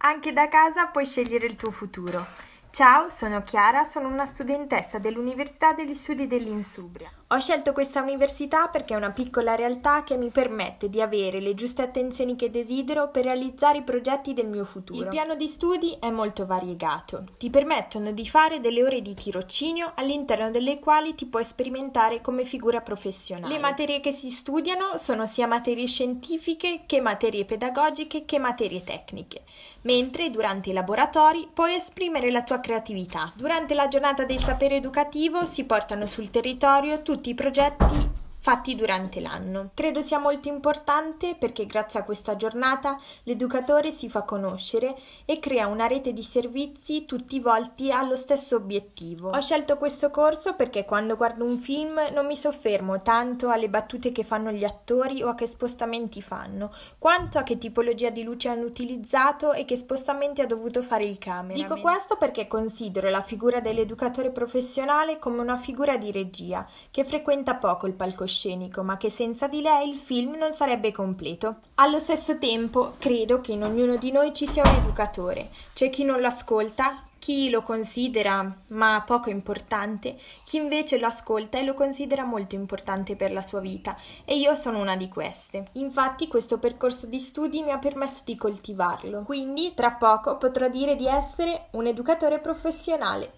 Anche da casa puoi scegliere il tuo futuro. Ciao, sono Chiara, sono una studentessa dell'Università degli Studi dell'Insubria. Ho scelto questa università perché è una piccola realtà che mi permette di avere le giuste attenzioni che desidero per realizzare i progetti del mio futuro. Il piano di studi è molto variegato. Ti permettono di fare delle ore di tirocinio all'interno delle quali ti puoi sperimentare come figura professionale. Le materie che si studiano sono sia materie scientifiche che materie pedagogiche che materie tecniche, mentre durante i laboratori puoi esprimere la tua sua creatività. Durante la giornata del sapere educativo si portano sul territorio tutti i progetti fatti durante l'anno. Credo sia molto importante perché grazie a questa giornata l'educatore si fa conoscere e crea una rete di servizi tutti volti allo stesso obiettivo. Ho scelto questo corso perché quando guardo un film non mi soffermo tanto alle battute che fanno gli attori o a che spostamenti fanno, quanto a che tipologia di luce hanno utilizzato e che spostamenti ha dovuto fare il camera. Dico questo perché considero la figura dell'educatore professionale come una figura di regia che frequenta poco il palcoscenico palcoscenico, ma che senza di lei il film non sarebbe completo. Allo stesso tempo, credo che in ognuno di noi ci sia un educatore. C'è chi non lo ascolta, chi lo considera ma poco importante, chi invece lo ascolta e lo considera molto importante per la sua vita e io sono una di queste. Infatti questo percorso di studi mi ha permesso di coltivarlo, quindi tra poco potrò dire di essere un educatore professionale.